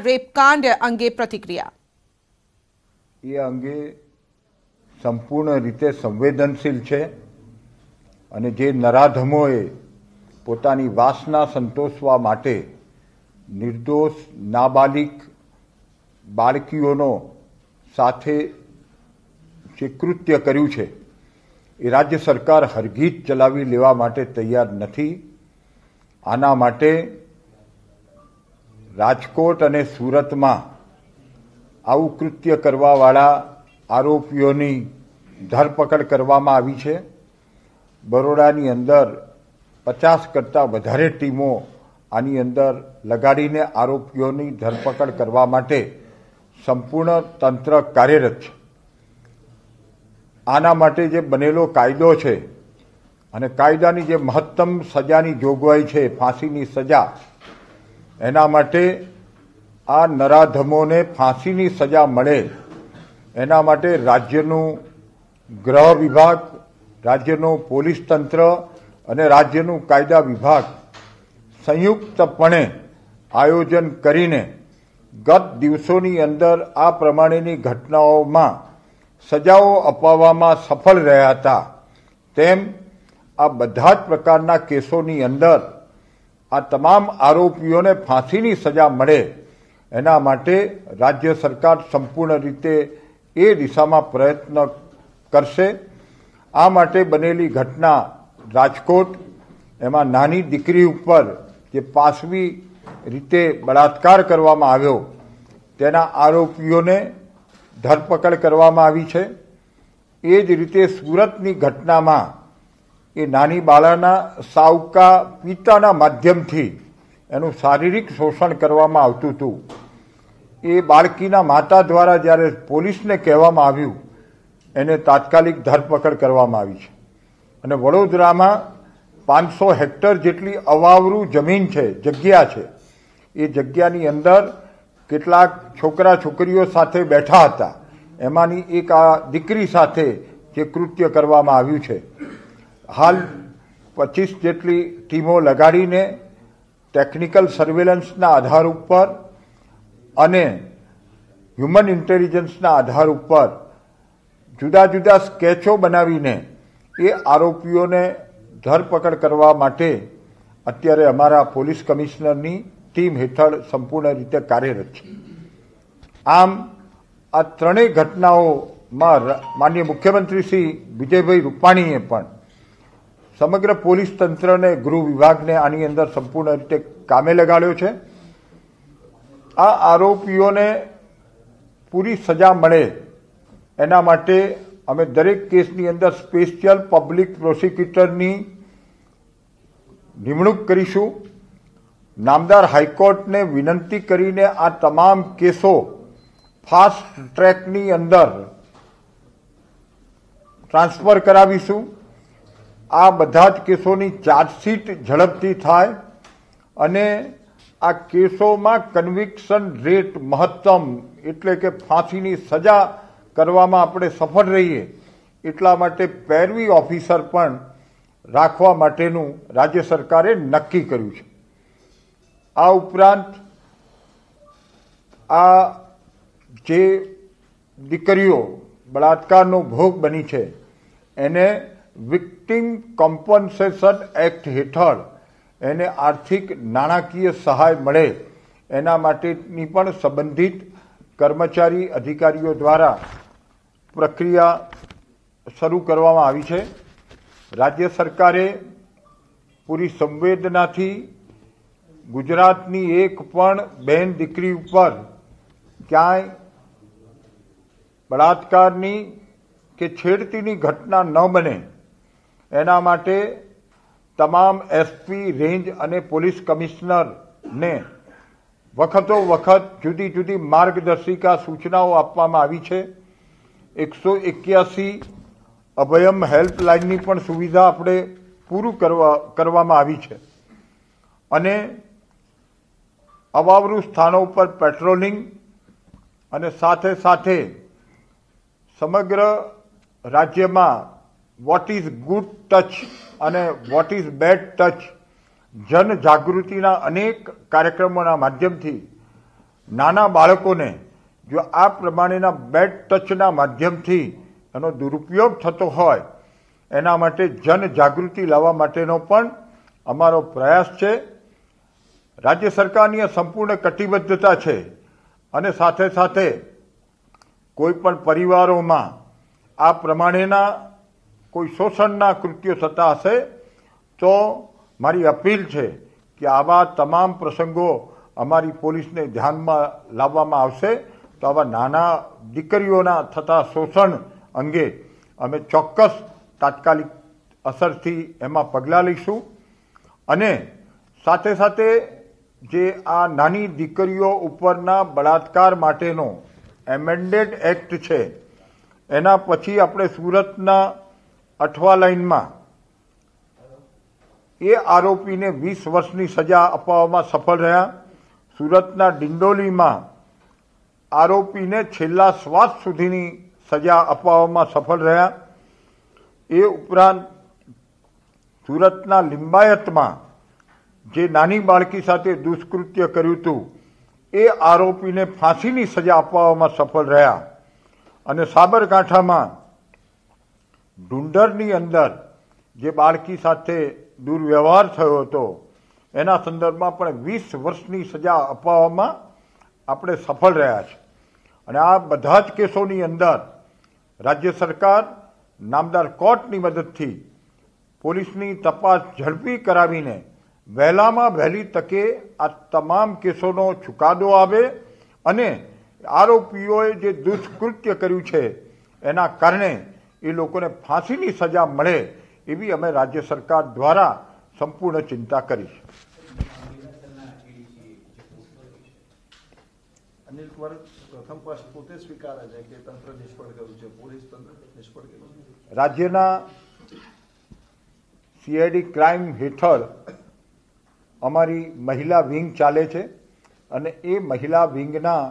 રેપકાંડ અંગે પ્રતિક્રિયા એ અંગે સંપૂર્ણ રીતે સંવેદનશીલ છે અને જે નરાધમોએ પોતાની વાસના સંતોષવા માટે નિર્દોષ નાબાલિક બાળકીઓનો સાથે સ્વીકૃત્ય કર્યું છે એ રાજ્ય સરકાર હરગીત ચલાવી લેવા માટે તૈયાર નથી આના માટે રાજકોટ અને સુરતમાં આવું કૃત્ય કરવાવાળા આરોપીઓની ધરપકડ કરવામાં આવી છે બરોડાની અંદર પચાસ કરતાં વધારે ટીમો આની અંદર લગાડીને આરોપીઓની ધરપકડ કરવા માટે સંપૂર્ણ તંત્ર કાર્યરત છે આના માટે જે બનેલો કાયદો છે અને કાયદાની જે મહત્તમ સજાની જોગવાઈ છે ફાંસીની સજા એના માટે આ નરાધમોને ફાંસીની સજા મળે એના માટે રાજ્યનું ગ્રહ વિભાગ રાજ્યનું પોલીસ તંત્ર અને રાજ્યનું કાયદા વિભાગ સંયુક્તપણે આયોજન કરીને ગત દિવસોની અંદર આ પ્રમાણેની ઘટનાઓમાં સજાઓ અપાવવામાં સફળ રહ્યા હતા તેમ આ બધા જ પ્રકારના કેસોની અંદર આ તમામ આરોપીઓને ફાંસીની સજા મળે એના માટે રાજ્ય સરકાર સંપૂર્ણ રીતે એ દિશામાં પ્રયત્ન કરશે આ માટે બનેલી ઘટના રાજકોટ એમાં નાની દીકરી ઉપર જે પાસવી રીતે બળાત્કાર કરવામાં આવ્યો તેના આરોપીઓને ધરપકડ કરવામાં આવી છે એ જ રીતે સુરતની ઘટનામાં એ નાની બાળાના સાવકા પિતાના માધ્યમથી એનું શારીરિક શોષણ કરવામાં આવતું હતું એ બાળકીના માતા દ્વારા જ્યારે પોલીસને કહેવામાં આવ્યું એને તાત્કાલિક ધરપકડ કરવામાં આવી છે અને વડોદરામાં પાંચસો હેક્ટર જેટલી અવાવરું જમીન છે જગ્યા છે એ જગ્યાની અંદર કેટલાક છોકરા છોકરીઓ સાથે બેઠા હતા એમાંની એક આ દીકરી સાથે જે કૃત્ય કરવામાં આવ્યું છે હાલ પચીસ જેટલી ટીમો લગાડીને ટેકનિકલ સર્વેલન્સના આધાર ઉપર અને હ્યુમન ઇન્ટેલિજન્સના આધાર ઉપર જુદા જુદા સ્કેચો બનાવીને એ આરોપીઓને ધરપકડ કરવા માટે અત્યારે અમારા પોલીસ કમિશનરની ટીમ હેઠળ સંપૂર્ણ રીતે કાર્યરત છે આમ આ ત્રણેય ઘટનાઓમાં માન્ય મુખ્યમંત્રી શ્રી વિજયભાઈ રૂપાણીએ પણ સમગ્ર પોલીસ તંત્રને ગૃહ વિભાગને આની અંદર સંપૂર્ણ રીતે કામે લગાડ્યો છે આ આરોપીઓને પૂરી સજા મળે એના માટે અમે દરેક કેસની અંદર સ્પેશિયલ પબ્લિક પ્રોસિક્યુટરની નિમણૂક કરીશું નામદાર હાઈકોર્ટને વિનંતી કરીને આ તમામ કેસો ફાસ્ટ ટ્રેકની અંદર ટ્રાન્સફર કરાવીશું આ બધા જ કેસોની ચાર્જશીટ ઝડપથી થાય અને આ કેસોમાં કન્વિક્શન રેટ મહત્તમ એટલે કે ફાંસીની સજા કરવામાં આપણે સફળ રહીએ એટલા માટે પેરવી ઓફિસર પણ રાખવા માટેનું રાજ્ય સરકારે નક્કી કર્યું છે આ ઉપરાંત આ જે દીકરીઓ બળાત્કારનો ભોગ બની છે એને વિક્ટિમ કોમ્પન્સેશન એક્ટ હેઠળ એને આર્થિક નાણાકીય સહાય મળે એના માટેની પણ સંબંધિત કર્મચારી અધિકારીઓ દ્વારા પ્રક્રિયા શરૂ કરવામાં આવી છે રાજ્ય સરકારે પૂરી સંવેદનાથી ગુજરાતની એક પણ બહેન દીકરી ઉપર ક્યાંય બળાત્કારની કે છેડતીની ઘટના ન બને એના માટે તમામ એસપી રેન્જ અને પોલીસ કમિશનરને વખતો વખત જુદી જુદી માર્ગદર્શિકા સૂચનાઓ આપવામાં આવી છે એકસો એક્યાસી અભયમ હેલ્પલાઇનની પણ સુવિધા આપણે પૂરું કરવા કરવામાં આવી છે અને અવાવરૂ સ્થાનો પર પેટ્રોલિંગ અને સાથે સાથે સમગ્ર રાજ્યમાં વોટ ઇઝ ગુડ ટચ અને વોટ ઇઝ બેડ ટચ જનજાગૃતિના અનેક કાર્યક્રમોના માધ્યમથી નાના બાળકોને જો આ પ્રમાણેના બેડ ટચના માધ્યમથી એનો દુરુપયોગ થતો હોય એના માટે જનજાગૃતિ લાવવા માટેનો પણ અમારો પ્રયાસ છે રાજ્ય સરકારની સંપૂર્ણ કટિબદ્ધતા છે અને સાથે સાથે કોઈપણ પરિવારોમાં આ પ્રમાણેના કોઈ શોષણના કૃત્યો થતા હશે તો મારી અપીલ છે કે આવા તમામ પ્રસંગો અમારી પોલીસને ધ્યાનમાં લાવવામાં આવશે તો આવા નાના દીકરીઓના થતા શોષણ અંગે અમે ચોક્કસ તાત્કાલિક અસરથી એમાં પગલાં લઈશું અને સાથે સાથે જે આ નાની દીકરીઓ ઉપરના બળાત્કાર માટેનો એમેન્ડેડ એક્ટ છે એના પછી આપણે સુરતના અઠવા લાઈનમાં એ આરોપીને વીસ વર્ષની સજા અપાવવામાં સફળ રહ્યા સુરતના ડિંડોલીમાં આરોપીને છેલ્લા શ્વાસ સુધીની સજા અપાવવામાં સફળ રહ્યા એ ઉપરાંત સુરતના લિંબાયતમાં જે નાની બાળકી સાથે દુષ્કૃત્ય કર્યું હતું એ આરોપીને ફાંસીની સજા અપાવવામાં સફળ રહ્યા અને સાબરકાંઠામાં ઢુંઢરની અંદર જે બાળકી સાથે દુર્વ્યવહાર થયો હતો એના સંદર્ભમાં પણ વીસ વર્ષની સજા અપાવવામાં આપણે સફળ રહ્યા છે અને આ બધા જ કેસોની અંદર રાજ્ય સરકાર નામદાર કોર્ટની મદદથી પોલીસની તપાસ ઝડપી કરાવીને વહેલામાં વહેલી તકે આ તમામ કેસોનો ચુકાદો આવે અને આરોપીઓએ જે દુષ્કૃત્ય કર્યું છે એના કારણે એ લોકોને ફાંસીની સજા મળે એવી અમે રાજ્ય સરકાર દ્વારા સંપૂર્ણ ચિંતા કરી રાજ્યના સીઆઈડી ક્રાઇમ હેઠળ અમારી મહિલા વિંગ ચાલે છે અને એ મહિલા વિંગના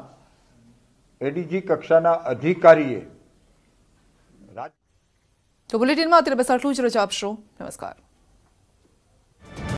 એડીજી કક્ષાના અધિકારીએ તો બુલેટિનમાં અત્યારે બસ આટલું જ રજા આપશો નમસ્કાર